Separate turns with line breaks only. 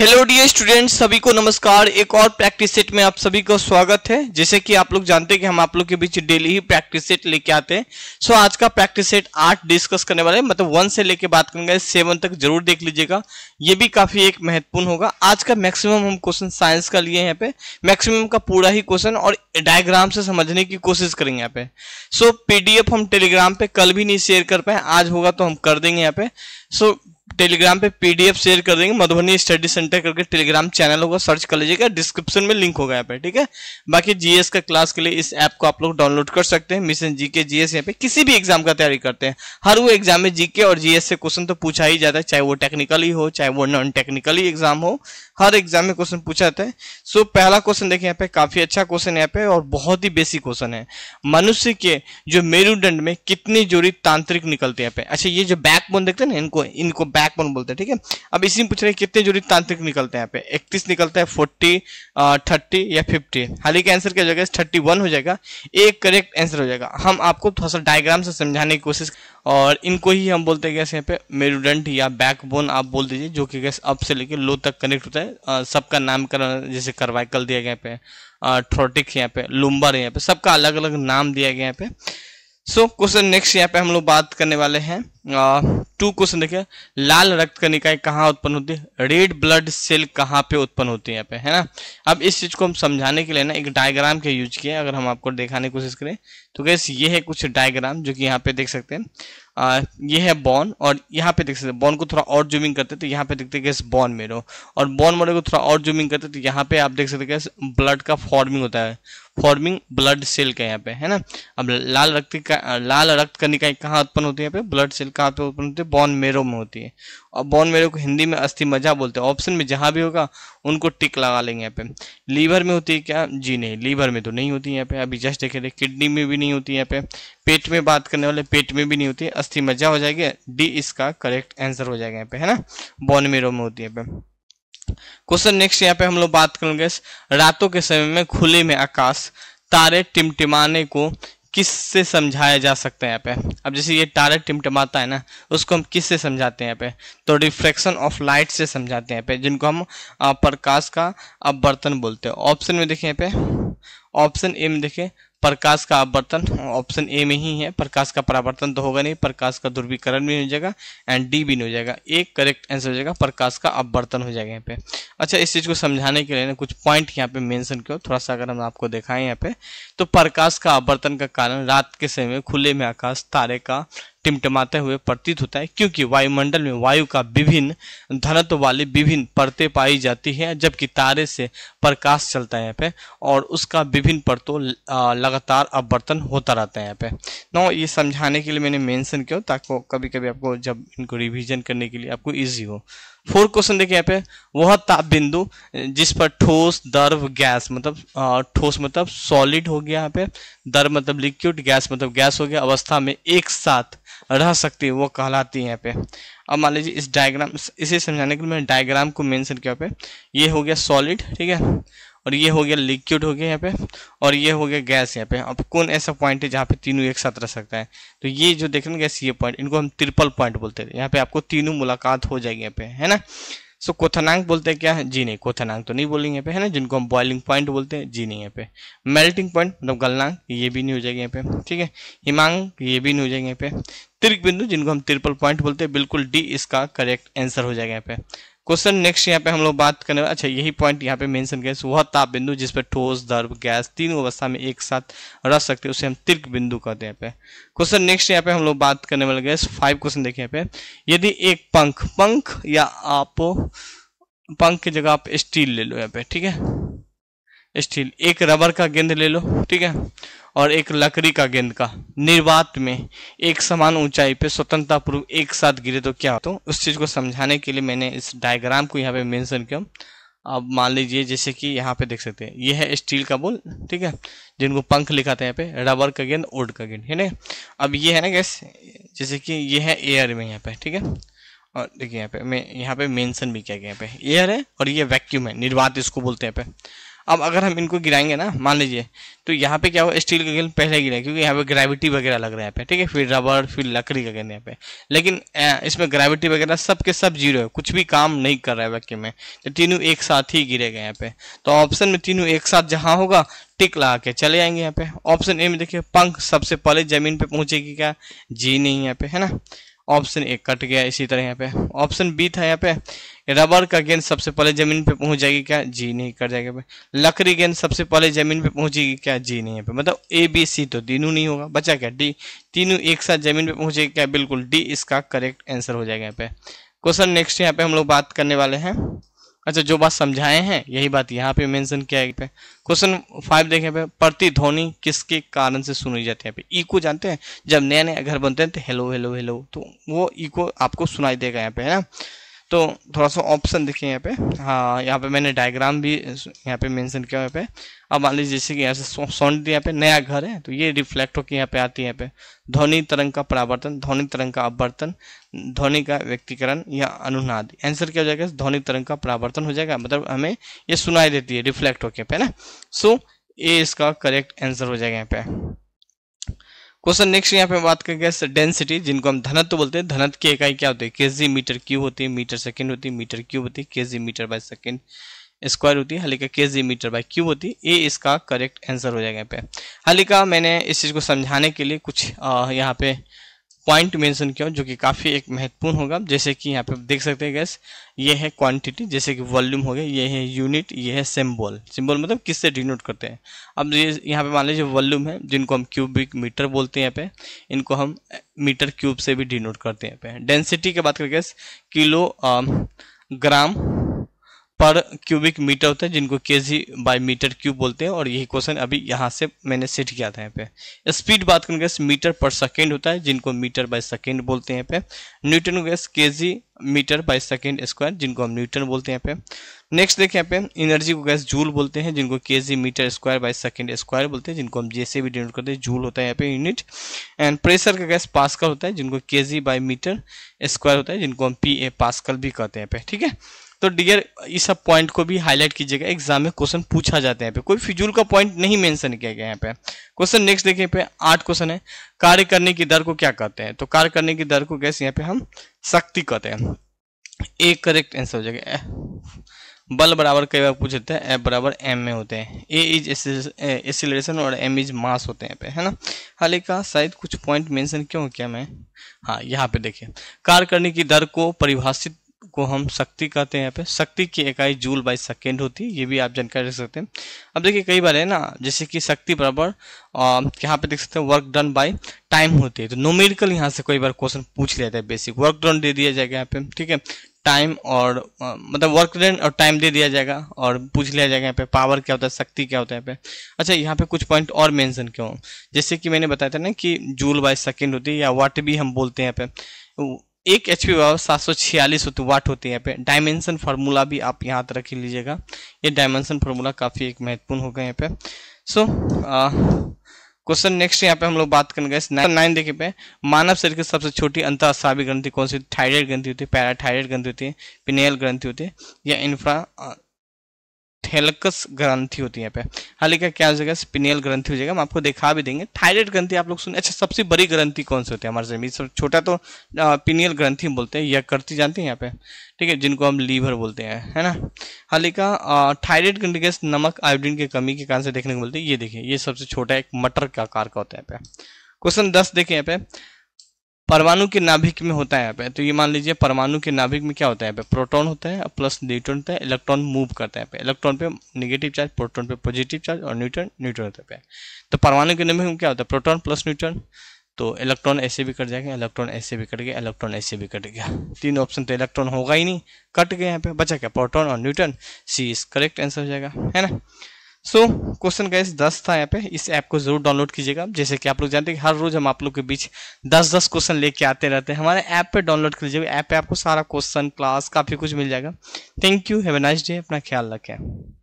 Hello dear students सभी को नमस्कार एक और प्रैक्टिस सेट में आप सभी का स्वागत है जैसे कि आप लोग जानते हैं कि हम आप लोग के बीच डेली ही प्रैक्टिस सेट लेके आते हैं सो आज का प्रैक्टिस सेट आठ डिस्कस करने वाले मतलब वन से लेके बात करेंगे सेवन तक जरूर देख लीजिएगा ये भी काफी एक महत्वपूर्ण होगा आज का मैक्सिमम हम क्वेश्चन साइंस का लिए यहाँ पे मैक्सिमम का पूरा ही क्वेश्चन और डायग्राम से समझने की कोशिश करेंगे यहाँ पे सो पी पीडीएफ हम टेलीग्राम पे कल भी नहीं शेयर कर पाए आज होगा तो हम कर देंगे यहाँ पे सो टेलीग्राम पे पीडीएफ शेयर कर देंगे मधुबनी स्टडी सेंटर करके टेलीग्राम चैनल होगा सर्च कर लीजिएगा डिस्क्रिप्शन में लिंक होगा यहाँ पे ठीक है बाकी जीएस का क्लास के लिए इस ऐप को आप लोग डाउनलोड कर सकते हैं मिशन जीके जीएस यहाँ पे किसी भी एग्जाम का तैयारी करते हैं हर वो एग्जाम में जीके और जीएस से क्वेश्चन तो पूछा ही जाता है चाहे वो टेक्निकली हो चाहे वो नॉन टेक्निकली एग्जाम हो हर एग्जाम में क्वेश्चन पूछा जाता है सो पहला क्वेश्चन देखें यहाँ पे काफी अच्छा क्वेश्चन यहाँ पे और बहुत ही बेसिक क्वेश्चन है मनुष्य के जो मेरुदंड में कितनी जोड़ी तांत्रिक निकलते हैं यहाँ पे अच्छा ये जो बैकबोन देखते हैं ना इनको इनको बैक बैकबोन बोलते हैं ठीक है थीके? अब इसी में पूछ रहे हैं कितने जोड़ी तांत्रिक निकलते हैं यहाँ पे इकतीस निकलता है फोर्टी थर्टी या फिफ्टी हालांकि आंसर क्या हो जाएगा थर्टी वन हो जाएगा एक करेक्ट आंसर हो जाएगा हम आपको थोड़ा सा डायग्राम से समझाने की कोशिश और इनको ही हम बोलते हैं कैसे यहाँ पे मेरुदंड या बैकबोन आप बोल दीजिए जो कि गैस अप से लेके लो तक कनेक्ट होता है सबका नामकरण जैसे करवाइकल दिया गया यहाँ पे थ्रोटिक यहाँ पे लुम्बर यहाँ पे सबका अलग अलग नाम दिया गया यहाँ पे सो क्वेश्चन नेक्स्ट यहाँ पे हम लोग बात करने वाले हैं टू क्वेश्चन देखिए लाल रक्त कणिकाएं कहाँ उत्पन्न होती है रेड ब्लड सेल कहाँ पे उत्पन्न होती है यहाँ पे है ना अब इस चीज को हम समझाने के लिए ना एक डायग्राम के यूज किए अगर हम आपको दिखाने की कोशिश करें तो कैसे ये है कुछ डायग्राम जो कि यहाँ पे देख सकते हैं आ, ये है बॉन और यहाँ पे देख सकते हैं बॉन को थोड़ा और जूमिंग करते तो यहाँ पे देखते हैं बॉन मेरो और बॉन मेरो को थोड़ा और जूमिंग करते तो यहाँ पे आप देख सकते गैस ब्लड का फॉर्मिंग होता है फॉर्मिंग ब्लड सेल का यहाँ पे है ना अब लाल रक्त का लाल रक्त कनिकाएं कहाँ उत्पन्न होती है यहाँ पे ब्लड सेल कहाँ पे उत्पन्न होती है बॉन मेरो में होती है और बोन मेरे को हिंदी में अस्थि मज्जा बोलते हैं ऑप्शन में जहाँ भी होगा उनको टिक लगा लेंगे यहाँ पे लीवर में होती है क्या जी नहीं लीवर में तो नहीं होती यहाँ पे अभी जस्ट देखे थे किडनी में भी नहीं होती यहाँ पे पेट में बात करने वाले पेट में भी नहीं होती अस्थि मज्जा हो जाएगी डी इसका करेक्ट आंसर हो जाएगा यहाँ पे है ना बोन मेरो में होती है यहाँ पे क्वेश्चन नेक्स्ट यहाँ पे हम लोग बात करेंगे रातों के समय में खुले में आकाश तारे टिमटिमाने को किस से समझाया जा सकता है यहाँ पे अब जैसे ये टारक टिमटमाता है ना उसको हम किस से समझाते हैं यहाँ पे तो रिफ्लेक्शन ऑफ लाइट से समझाते हैं यहाँ पे जिनको हम प्रकाश का अब बर्तन बोलते हैं ऑप्शन में देखें यहाँ पे ऑप्शन ए में देखें प्रकाश का अपवर्तन ऑप्शन ए में ही है प्रकाश का परावर्तन तो होगा नहीं प्रकाश का ध्रुवीकरण भी हो जाएगा एंड डी भी हो जाएगा एक करेक्ट आंसर हो जाएगा प्रकाश का अपवर्तन हो जाएगा यहाँ पे अच्छा इस चीज को समझाने के लिए ना कुछ पॉइंट यहाँ पे मेंशन क्यों थोड़ा सा अगर हम आपको दिखाएं यहाँ पे तो प्रकाश का अपवर्तन का कारण रात के समय खुले में आकाश तारे का टिमटिमाते हुए प्रतीत होता है क्योंकि वायुमंडल में वायु का विभिन्न धनत्व वाली विभिन्न परतें पाई जाती हैं जबकि तारे से प्रकाश चलता है यहाँ पे और उसका विभिन्न परतों लगातार अपवर्तन होता रहता है यहाँ पे नौ ये समझाने के लिए मैंने मेंशन किया ताकि कभी कभी आपको जब इनको रिविजन करने के लिए आपको ईजी हो फोर क्वेश्चन देखिए यहाँ पे वह ताप बिंदु जिस पर ठोस दर्व गैस मतलब ठोस मतलब सॉलिड हो गया यहाँ पे दर्व मतलब लिक्विड गैस मतलब गैस हो गया अवस्था में एक साथ रह सकती है वो कहलाती है यहाँ पे अब मान लीजिए इस डायग्राम इसे समझाने के लिए मैंने डायग्राम को मेंशन किया पे ये हो गया सॉलिड ठीक है और ये हो गया लिक्विड हो गया यहाँ पे और ये हो गया गैस यहाँ पे अब कौन ऐसा पॉइंट है जहाँ पे तीनों एक साथ रह सकता है तो ये जो देख रहे गैस ये पॉइंट इनको हम ट्रिपल पॉइंट बोलते थे यहाँ पे आपको तीनों मुलाकात हो जाएगी यहाँ पे है ना सो so, बोलते हैं क्या जी नहीं कोथनांग तो नहीं बोलेंगे यहाँ पे है ना जिनको हम बॉइलिंग पॉइंट बोलते हैं जी नहीं यहाँ पे मेल्टिंग पॉइंट मतलब गलनांग ये भी नहीं हो जाएगी यहाँ पे ठीक है हिमांग ये भी नहीं हो जाएगी यहाँ पे तिरक बिंदु जिनको हम ट्रिपल पॉइंट बोलते हैं बिल्कुल डी इसका करेक्ट आंसर हो जाएगा यहाँ पे क्वेश्चन नेक्स्ट यहाँ पे हम लोग बात करने अच्छा यही पॉइंट यहाँ पे मेंशन किया वह ताप बिंदु जिस पर ठोस दर्व गैस तीनों अवस्था में एक साथ रह सकते हैं उसे हम तिर्क बिंदु कहते हैं यहाँ पे क्वेश्चन नेक्स्ट यहाँ पे हम लोग बात करने वाले गए फाइव क्वेश्चन देखिए यहाँ पे यदि एक पंख पंख या आप पंख की जगह आप स्टील ले लो यहाँ पे ठीक है स्टील एक रबर का गेंद ले लो ठीक है और एक लकड़ी का गेंद का निर्वात में एक समान ऊंचाई पे स्वतंत्रता पूर्व एक साथ गिरे तो क्या होता तो उस चीज़ को समझाने के लिए मैंने इस डायग्राम को यहाँ पे मेंशन किया अब मान लीजिए जैसे कि यहाँ पे देख सकते हैं ये है स्टील का बोल ठीक है जिनको पंख लिखाते हैं यहाँ पे रबर का गेंद ओड का गेंद है ना अब ये है ना गैस जैसे कि ये है एयर में यहाँ पे ठीक है और देखिए यहाँ पे मैं यहाँ पे मेंशन भी किया गया यहाँ पे एयर है और ये वैक्यूम है निर्वात इसको बोलते हैं यहाँ पे अब अगर हम इनको गिराएंगे ना मान लीजिए तो यहाँ पे क्या हुआ स्टील का गेंद पहले गिरा क्योंकि यहाँ पे ग्रेविटी वगैरह लग रहा है पे ठीक है फिर रबर फिर लकड़ी का गेंद यहाँ पे लेकिन इसमें ग्रेविटी वगैरह सब के सब जीरो है कुछ भी काम नहीं कर रहा है वैक्यूम में तो तीनों एक साथ ही गिरेगा यहाँ पे तो ऑप्शन में तीनों एक साथ जहाँ होगा टिक लगा के चले जाएंगे यहाँ पे ऑप्शन ए में देखिए पंख सबसे पहले जमीन पे पहुंचेगी क्या जी नहीं यहाँ पे है ना ऑप्शन ए कट गया इसी तरह यहाँ पे ऑप्शन बी था यहाँ पे रबर का गेंद सबसे पहले जमीन पे पहुंच जाएगी क्या जी नहीं कर जाएगा भाई लकड़ी गेंद सबसे पहले जमीन पे पहुंचेगी क्या जी नहीं है मतलब ए बी सी तो तीनों नहीं होगा बचा क्या डी तीनों एक साथ जमीन पे पहुंचेगी क्या बिल्कुल डी इसका करेक्ट आंसर हो जाएगा यहाँ पे क्वेश्चन नेक्स्ट यहाँ पे हम लोग बात करने वाले हैं अच्छा जो बात समझाए हैं यही बात यहाँ पे मेंशन किया है क्वेश्चन फाइव देखे पे ध्वनि किसके कारण से सुनी जाती है इको जानते हैं जब नया नया घर बनते हैं तो हेलो हेलो हेलो तो वो इको आपको सुनाई देगा यहाँ पे है ना तो थोड़ा सा ऑप्शन देखिए यहाँ पे हाँ यहाँ पे मैंने डायग्राम भी यहाँ पे मेंशन किया यहाँ पे अब मान लीजिए जैसे कि यहाँ से सौंड यहाँ पे नया घर है तो ये रिफ्लेक्ट होकर यहाँ पे आती है यहाँ पे ध्वनि तरंग का परावर्तन ध्वनि तरंग का अपवर्तन ध्वनि का व्यक्तिकरण या अनुनाद आंसर क्या हो जाएगा ध्वनि तरंग का परावर्तन हो जाएगा मतलब हमें ये सुनाई देती है रिफ्लेक्ट होके पे ना सो ए ये इसका करेक्ट आंसर हो जाएगा यहाँ पे क्वेश्चन नेक्स्ट यहाँ पे बात करेंगे डेंसिटी जिनको हम धनत्व तो बोलते हैं धनत्व की इकाई क्या होती है के जी मीटर क्यूब होती है मीटर सेकेंड होती है मीटर क्यूब होती है K G metre by second square होती है हालांकि के जी मीटर बाय क्यूब होती है ए इसका करेक्ट आंसर हो जाएगा यहाँ पे हालांकि मैंने इस चीज़ को समझाने के लिए कुछ यहाँ पे पॉइंट मेंशन किया जो कि काफ़ी एक महत्वपूर्ण होगा जैसे कि यहाँ पे देख सकते हैं गैस ये है क्वांटिटी जैसे कि वॉल्यूम हो गया ये है यूनिट ये है सिंबल सिंबल मतलब किससे डिनोट करते हैं अब ये यहाँ पे मान लीजिए वॉल्यूम है जिनको हम क्यूबिक मीटर बोलते हैं यहाँ पे इनको हम मीटर क्यूब से भी डिनोट करते हैं यहाँ पे डेंसिटी की बात करें गैस किलो ग्राम पर क्यूबिक मीटर होता है जिनको K ji by metre cube बोलते हैं और यही क्वेश्चन अभी यहाँ से मैंने सेट किया था यहाँ पे स्पीड बात गैस मीटर पर सेकेंड होता है जिनको मीटर बाई सेकेंड बोलते हैं यहाँ पे न्यूटन हो गया K G metre by second square जिनको हम न्यूटन बोलते हैं यहाँ पे नेक्स्ट देखें यहाँ पे एनर्जी को गैस जूल बोलते हैं जिनको K G metre square by second square बोलते हैं जिनको हम जैसे भी डिनोट करते हैं जूल होता है यहाँ पे यूनिट एंड प्रेशर का गैस पास्कल होता है जिनको K ji by metre square होता है जिनको हम पी ए पास्कल भी कहते हैं यहाँ पे ठीक है तो डियर इस सब पॉइंट को भी हाईलाइट कीजिएगा एग्जाम में क्वेश्चन पूछा जाता है पे कोई फिजूल का पॉइंट नहीं मेंशन किया गया यहाँ पे क्वेश्चन नेक्स्ट देखिए पे आठ क्वेश्चन है कार्य करने की दर को क्या कहते हैं तो कार्य करने की दर को कैसे यहाँ पे हम शक्ति कहते हैं ए करेक्ट आंसर हो जाएगा बल बराबर कई बार पूछ देते हैं एफ बराबर एम में होते हैं ए इज एसिलेशन और एम इज मास होते हैं पे है ना हालांकि शायद कुछ पॉइंट मेंशन क्यों किया मैं हाँ यहाँ पे देखिए कार्य करने की दर को परिभाषित को हम शक्ति कहते हैं यहाँ पे शक्ति की इकाई जूल बाई सेकेंड होती है ये भी आप जानकारी रख सकते हैं अब देखिए कई बार है ना जैसे कि शक्ति बराबर यहाँ पे देख सकते हैं वर्क डन बाय टाइम होती है तो नोमेरिकल यहाँ से कई बार क्वेश्चन पूछ लिया हैं बेसिक वर्क डन दे दिया जाएगा यहाँ पे ठीक है टाइम और आ, मतलब वर्क डन और टाइम दे दिया जाएगा और पूछ लिया जाएगा यहाँ पे पावर क्या होता है शक्ति क्या होता है यहाँ पे अच्छा यहाँ पे कुछ पॉइंट और मेंशन क्यों जैसे कि मैंने बताया था ना कि जूल बाय सेकेंड होती है या वाट भी हम बोलते हैं यहाँ पे एक एच पी पावर सात सौ छियालीस वाट होती है यहाँ पे डायमेंशन फार्मूला भी आप यहाँ तक रख लीजिएगा ये डायमेंशन फार्मूला काफ़ी एक महत्वपूर्ण होगा यहाँ पे सो क्वेश्चन नेक्स्ट यहाँ पे हम लोग बात करने गए नाइन देखे पे मानव शरीर की सबसे छोटी अंत ग्रंथि कौन सी थायराइड ग्रंथि होती है पैराथायराइड ग्रंथि होती है पिनेल ग्रंथि होती है या इन्फ्रा हेलकस ग्रंथि होती है यहाँ हालांकि क्या हो जाएगा स्पिनियल ग्रंथि हो जाएगा हम आपको दिखा भी देंगे थायराइड ग्रंथि आप लोग सुन अच्छा सबसे बड़ी ग्रंथि कौन सी होती है हमारे जमीन सब छोटा तो पिनियल ग्रंथि बोलते हैं यह करती जानते हैं यहाँ पे ठीक है जिनको हम लीवर बोलते हैं है ना हालांकि थायराइड ग्रंथि के नमक आयोडीन की कमी के कारण से देखने को मिलती है ये देखिए ये सबसे छोटा एक मटर का आकार का होता है क्वेश्चन दस देखिए यहाँ पे परमाणु के नाभिक में होता है यहाँ पे तो ये मान लीजिए परमाणु के नाभिक में क्या होता है यहाँ पे प्रोटॉन होता है प्लस न्यूट्रॉन होता है इलेक्ट्रॉन मूव करता है यहाँ पे इलेक्ट्रॉन पे नेगेटिव चार्ज प्रोटॉन पे पॉजिटिव चार्ज और न्यूट्रॉन न्यूट्रॉन होता है तो परमाणु के नाभिक में क्या होता है प्रोटॉन प्लस न्यूट्रॉन तो इलेक्ट्रॉन ऐसे भी कट जाएगा इलेक्ट्रॉन ऐसे भी कट गया इलेक्ट्रॉन ऐसे भी कट गया तीन ऑप्शन तो इलेक्ट्रॉन होगा ही नहीं कट गया यहाँ पे बचा क्या प्रोटॉन और neutron C is correct answer हो जाएगा है ना सो क्वेश्चन गाइस दस था यहाँ पे इस ऐप को जरूर डाउनलोड कीजिएगा जैसे कि आप लोग जानते हैं हर रोज हम आप लोग के बीच दस दस क्वेश्चन लेके आते रहते हैं हमारे ऐप पे डाउनलोड कर लीजिएगा ऐप पे आपको सारा क्वेश्चन क्लास काफी कुछ मिल जाएगा thank you have a nice day अपना ख्याल रखें